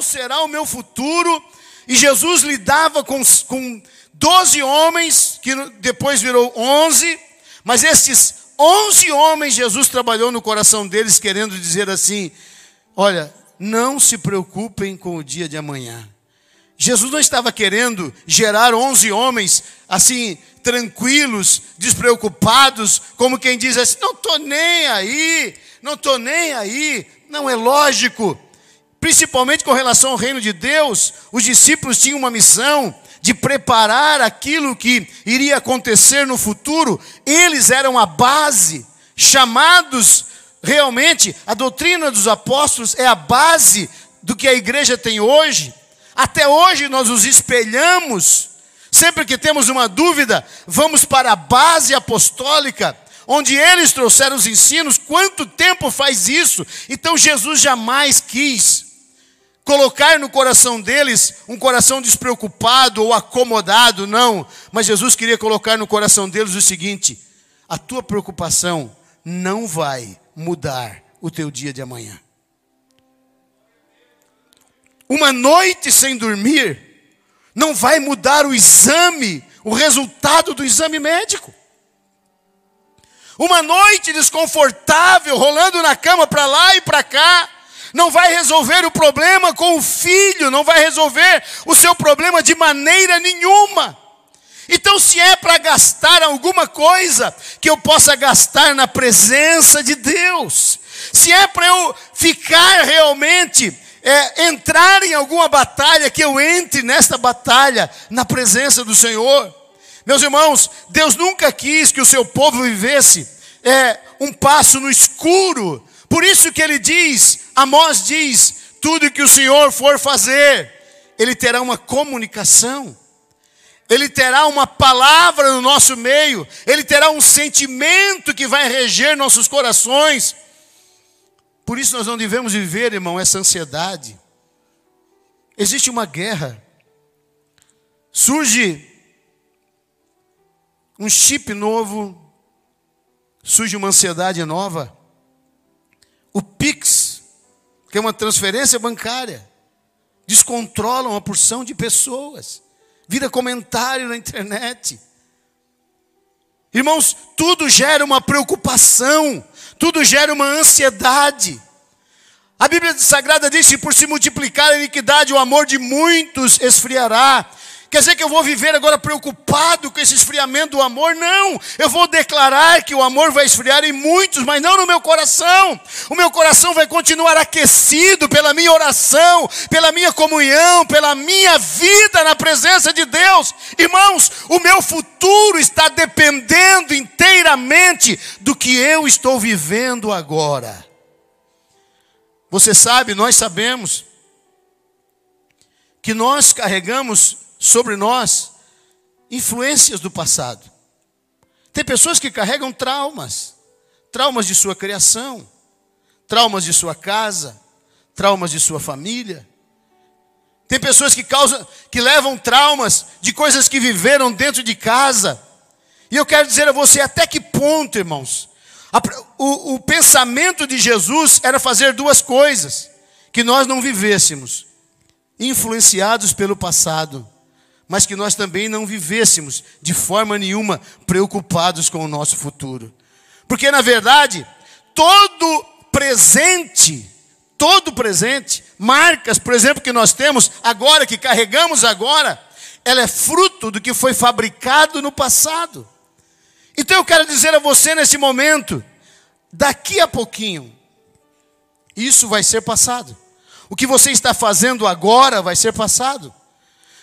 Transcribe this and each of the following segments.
qual será o meu futuro? E Jesus lidava com, com 12 homens, que depois virou 11, mas esses 11 homens, Jesus trabalhou no coração deles, querendo dizer assim: olha, não se preocupem com o dia de amanhã. Jesus não estava querendo gerar 11 homens assim, tranquilos, despreocupados, como quem diz assim: não estou nem aí, não estou nem aí. Não é lógico principalmente com relação ao reino de Deus, os discípulos tinham uma missão de preparar aquilo que iria acontecer no futuro, eles eram a base, chamados realmente, a doutrina dos apóstolos é a base do que a igreja tem hoje. Até hoje nós os espelhamos. Sempre que temos uma dúvida, vamos para a base apostólica, onde eles trouxeram os ensinos. Quanto tempo faz isso? Então Jesus jamais quis colocar no coração deles um coração despreocupado ou acomodado, não. Mas Jesus queria colocar no coração deles o seguinte: a tua preocupação não vai mudar o teu dia de amanhã. Uma noite sem dormir não vai mudar o exame, o resultado do exame médico. Uma noite desconfortável, rolando na cama para lá e para cá, não vai resolver o problema com o filho, não vai resolver o seu problema de maneira nenhuma. Então, se é para gastar alguma coisa, que eu possa gastar na presença de Deus, se é para eu ficar realmente, é, entrar em alguma batalha, que eu entre nesta batalha na presença do Senhor. Meus irmãos, Deus nunca quis que o seu povo vivesse é, um passo no escuro, por isso que ele diz: Amós diz: tudo que o Senhor for fazer, ele terá uma comunicação, ele terá uma palavra no nosso meio, ele terá um sentimento que vai reger nossos corações. Por isso nós não devemos viver, irmão, essa ansiedade. Existe uma guerra. Surge um chip novo, surge uma ansiedade nova. O pico que é uma transferência bancária, descontrola uma porção de pessoas, vira comentário na internet. Irmãos, tudo gera uma preocupação, tudo gera uma ansiedade. A Bíblia Sagrada diz: se por se multiplicar a iniquidade, o amor de muitos esfriará. Quer dizer que eu vou viver agora preocupado com esse esfriamento do amor? Não. Eu vou declarar que o amor vai esfriar em muitos, mas não no meu coração. O meu coração vai continuar aquecido pela minha oração, pela minha comunhão, pela minha vida na presença de Deus. Irmãos, o meu futuro está dependendo inteiramente do que eu estou vivendo agora. Você sabe, nós sabemos que nós carregamos sobre nós influências do passado. Tem pessoas que carregam traumas, traumas de sua criação, traumas de sua casa, traumas de sua família. Tem pessoas que causam, que levam traumas de coisas que viveram dentro de casa. E eu quero dizer a você até que ponto, irmãos, a, o, o pensamento de Jesus era fazer duas coisas: que nós não vivêssemos, influenciados pelo passado mas que nós também não vivêssemos de forma nenhuma preocupados com o nosso futuro. Porque, na verdade, todo presente, todo presente, marcas, por exemplo, que nós temos agora, que carregamos agora, ela é fruto do que foi fabricado no passado. Então eu quero dizer a você nesse momento, daqui a pouquinho, isso vai ser passado. O que você está fazendo agora vai ser passado.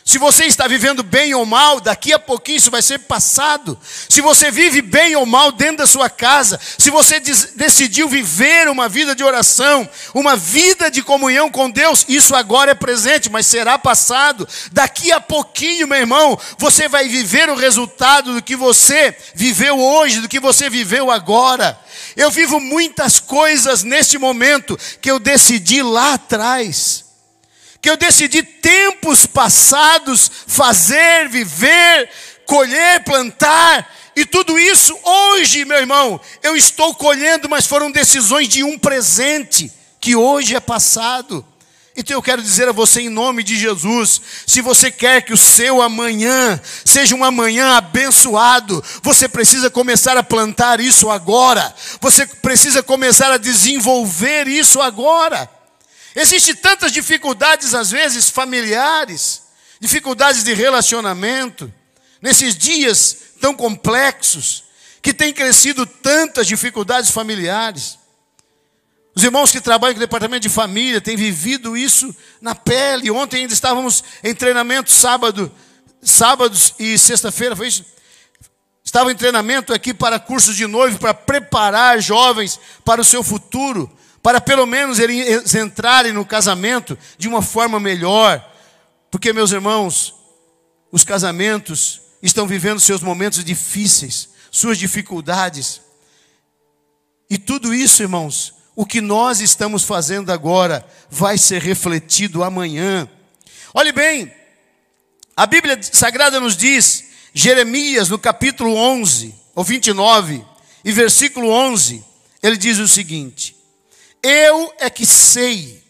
Se você está vivendo bem ou mal, daqui a pouquinho isso vai ser passado. Se você vive bem ou mal dentro da sua casa, se você decidiu viver uma vida de oração, uma vida de comunhão com Deus, isso agora é presente, mas será passado. Daqui a pouquinho, meu irmão, você vai viver o resultado do que você viveu hoje, do que você viveu agora. Eu vivo muitas coisas neste momento que eu decidi lá atrás que eu decidi tempos passados fazer, viver, colher, plantar, e tudo isso hoje, meu irmão, eu estou colhendo, mas foram decisões de um presente que hoje é passado. Então eu quero dizer a você em nome de Jesus, se você quer que o seu amanhã seja um amanhã abençoado, você precisa começar a plantar isso agora. Você precisa começar a desenvolver isso agora. Existem tantas dificuldades, às vezes, familiares, dificuldades de relacionamento, nesses dias tão complexos, que tem crescido tantas dificuldades familiares. Os irmãos que trabalham com o departamento de família têm vivido isso na pele. Ontem ainda estávamos em treinamento sábado, sábados e sexta-feira, foi isso? Estava em treinamento aqui para cursos de noivo, para preparar jovens para o seu futuro para pelo menos eles entrarem no casamento de uma forma melhor, porque, meus irmãos, os casamentos estão vivendo seus momentos difíceis, suas dificuldades, e tudo isso, irmãos, o que nós estamos fazendo agora vai ser refletido amanhã. Olhe bem, a Bíblia Sagrada nos diz, Jeremias, no capítulo 11, ou 29, e versículo 11, ele diz o seguinte: eu é que sei.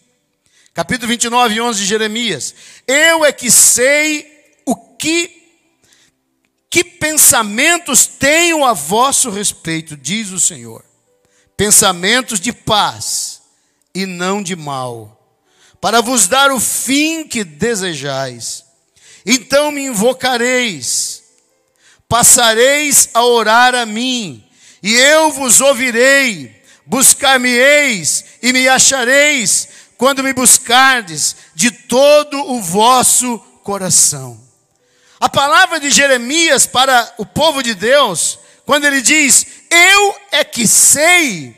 Capítulo 29, 11 de Jeremias. Eu é que sei o que que pensamentos tenho a vosso respeito, diz o Senhor. Pensamentos de paz e não de mal, para vos dar o fim que desejais. Então me invocareis, passareis a orar a mim, e eu vos ouvirei Buscar-me-eis e me achareis quando me buscardes de todo o vosso coração. A palavra de Jeremias para o povo de Deus, quando ele diz: Eu é que sei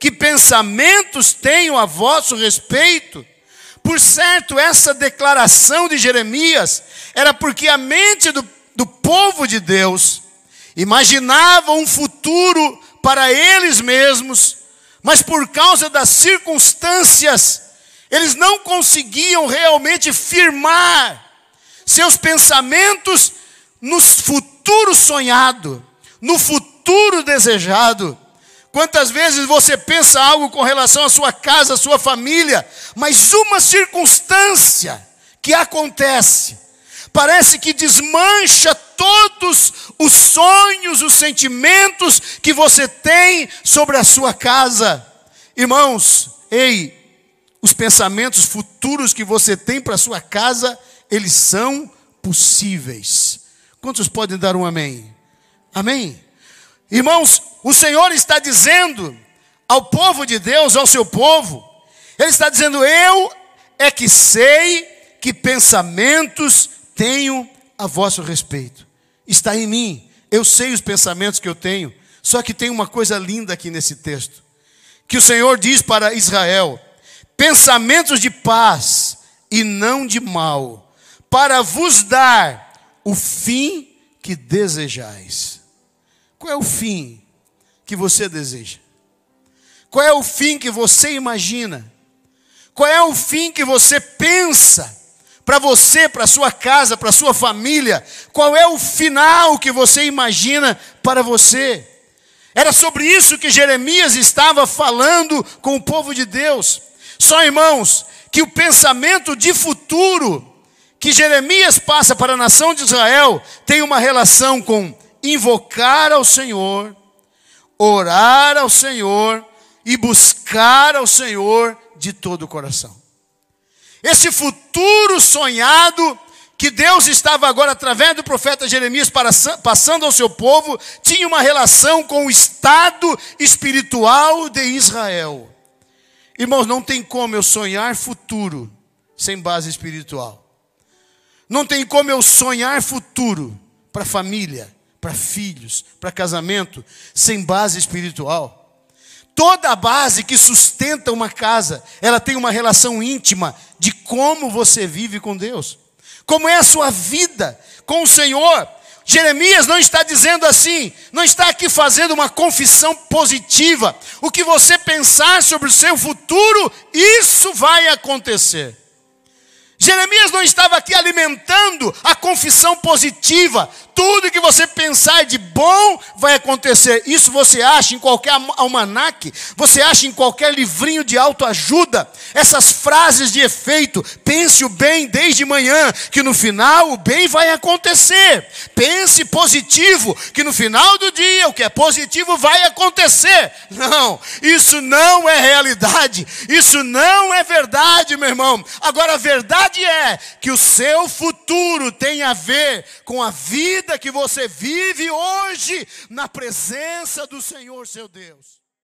que pensamentos tenho a vosso respeito. Por certo, essa declaração de Jeremias era porque a mente do, do povo de Deus imaginava um futuro para eles mesmos mas por causa das circunstâncias, eles não conseguiam realmente firmar seus pensamentos no futuro sonhado, no futuro desejado. Quantas vezes você pensa algo com relação à sua casa, à sua família, mas uma circunstância que acontece parece que desmancha todos os sonhos, os sentimentos que você tem sobre a sua casa. Irmãos, ei, os pensamentos futuros que você tem para a sua casa, eles são possíveis. Quantos podem dar um amém? Amém? Irmãos, o Senhor está dizendo ao povo de Deus, ao seu povo, Ele está dizendo: Eu é que sei que pensamentos tenho a vosso respeito. Está em mim, eu sei os pensamentos que eu tenho. Só que tem uma coisa linda aqui nesse texto: que o Senhor diz para Israel: pensamentos de paz e não de mal, para vos dar o fim que desejais. Qual é o fim que você deseja? Qual é o fim que você imagina? Qual é o fim que você pensa? para você, para sua casa, para sua família? Qual é o final que você imagina para você? Era sobre isso que Jeremias estava falando com o povo de Deus. Só irmãos, que o pensamento de futuro que Jeremias passa para a nação de Israel tem uma relação com invocar ao Senhor, orar ao Senhor e buscar ao Senhor de todo o coração. Esse futuro sonhado que Deus estava agora, através do profeta Jeremias, passando ao seu povo, tinha uma relação com o estado espiritual de Israel. Irmãos, não tem como eu sonhar futuro sem base espiritual. Não tem como eu sonhar futuro para família, para filhos, para casamento, sem base espiritual. Toda a base que sustenta uma casa, ela tem uma relação íntima de como você vive com Deus. Como é a sua vida com o Senhor. Jeremias não está dizendo assim, não está aqui fazendo uma confissão positiva. O que você pensar sobre o seu futuro, isso vai acontecer. Jeremias não estava aqui alimentando a confissão positiva. Tudo que você pensar de bom vai acontecer. Isso você acha em qualquer almanaque, você acha em qualquer livrinho de autoajuda. Essas frases de efeito: pense o bem desde manhã, que no final o bem vai acontecer. Pense positivo, que no final do dia o que é positivo vai acontecer. Não, isso não é realidade. Isso não é verdade, meu irmão. Agora, a verdade verdade é que o seu futuro tem a ver com a vida que você vive hoje na presença do Senhor seu Deus.